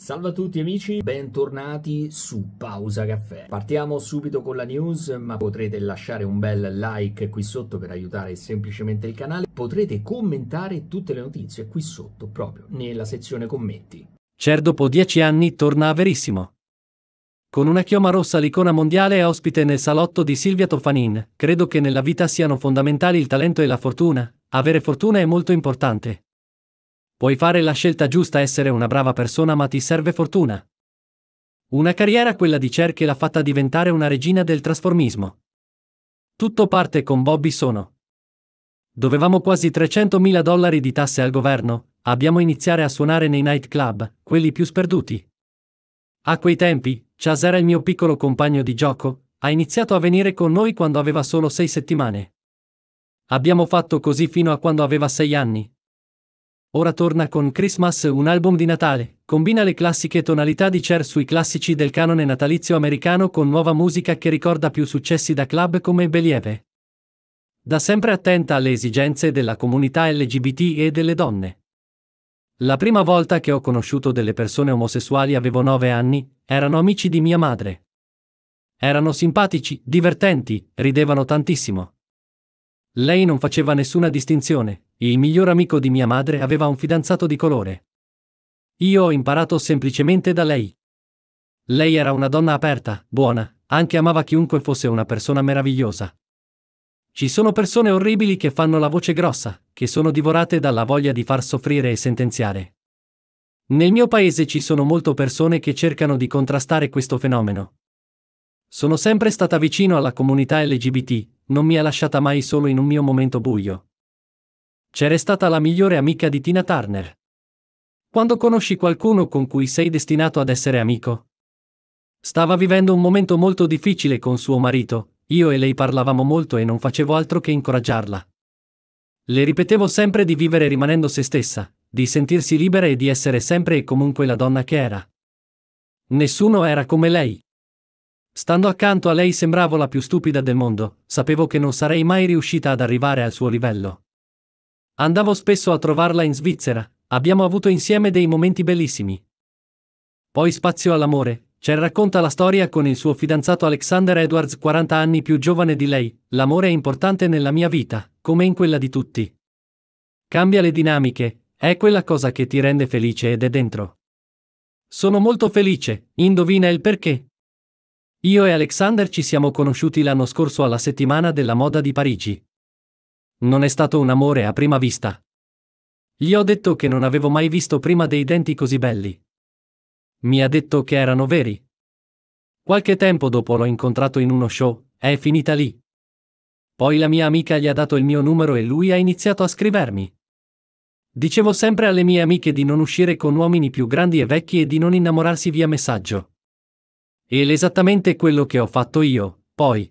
Salve a tutti amici, bentornati su Pausa Caffè. Partiamo subito con la news, ma potrete lasciare un bel like qui sotto per aiutare semplicemente il canale. Potrete commentare tutte le notizie qui sotto, proprio nella sezione commenti. Cer dopo dieci anni torna a Verissimo. Con una chioma rossa l'icona mondiale è ospite nel salotto di Silvia Tofanin. Credo che nella vita siano fondamentali il talento e la fortuna. Avere fortuna è molto importante. Puoi fare la scelta giusta essere una brava persona ma ti serve fortuna. Una carriera quella di Cher che l'ha fatta diventare una regina del trasformismo. Tutto parte con Bobby Sono. Dovevamo quasi 300.000 dollari di tasse al governo, abbiamo iniziare a suonare nei nightclub, quelli più sperduti. A quei tempi, Chas era il mio piccolo compagno di gioco, ha iniziato a venire con noi quando aveva solo sei settimane. Abbiamo fatto così fino a quando aveva sei anni, Ora torna con Christmas un album di Natale, combina le classiche tonalità di Cher sui classici del canone natalizio americano con nuova musica che ricorda più successi da club come Believe. Da sempre attenta alle esigenze della comunità LGBT e delle donne. La prima volta che ho conosciuto delle persone omosessuali avevo 9 anni, erano amici di mia madre. Erano simpatici, divertenti, ridevano tantissimo. Lei non faceva nessuna distinzione, il miglior amico di mia madre aveva un fidanzato di colore. Io ho imparato semplicemente da lei. Lei era una donna aperta, buona, anche amava chiunque fosse una persona meravigliosa. Ci sono persone orribili che fanno la voce grossa, che sono divorate dalla voglia di far soffrire e sentenziare. Nel mio paese ci sono molte persone che cercano di contrastare questo fenomeno. Sono sempre stata vicino alla comunità LGBT, non mi ha lasciata mai solo in un mio momento buio. C'era stata la migliore amica di Tina Turner. Quando conosci qualcuno con cui sei destinato ad essere amico? Stava vivendo un momento molto difficile con suo marito, io e lei parlavamo molto e non facevo altro che incoraggiarla. Le ripetevo sempre di vivere rimanendo se stessa, di sentirsi libera e di essere sempre e comunque la donna che era. Nessuno era come lei. Stando accanto a lei sembravo la più stupida del mondo, sapevo che non sarei mai riuscita ad arrivare al suo livello. Andavo spesso a trovarla in Svizzera, abbiamo avuto insieme dei momenti bellissimi. Poi spazio all'amore, Cher cioè, racconta la storia con il suo fidanzato Alexander Edwards 40 anni più giovane di lei, l'amore è importante nella mia vita, come in quella di tutti. Cambia le dinamiche, è quella cosa che ti rende felice ed è dentro. Sono molto felice, indovina il perché. Io e Alexander ci siamo conosciuti l'anno scorso alla settimana della moda di Parigi. Non è stato un amore a prima vista. Gli ho detto che non avevo mai visto prima dei denti così belli. Mi ha detto che erano veri. Qualche tempo dopo l'ho incontrato in uno show, è finita lì. Poi la mia amica gli ha dato il mio numero e lui ha iniziato a scrivermi. Dicevo sempre alle mie amiche di non uscire con uomini più grandi e vecchi e di non innamorarsi via messaggio. E l'esattamente quello che ho fatto io, poi.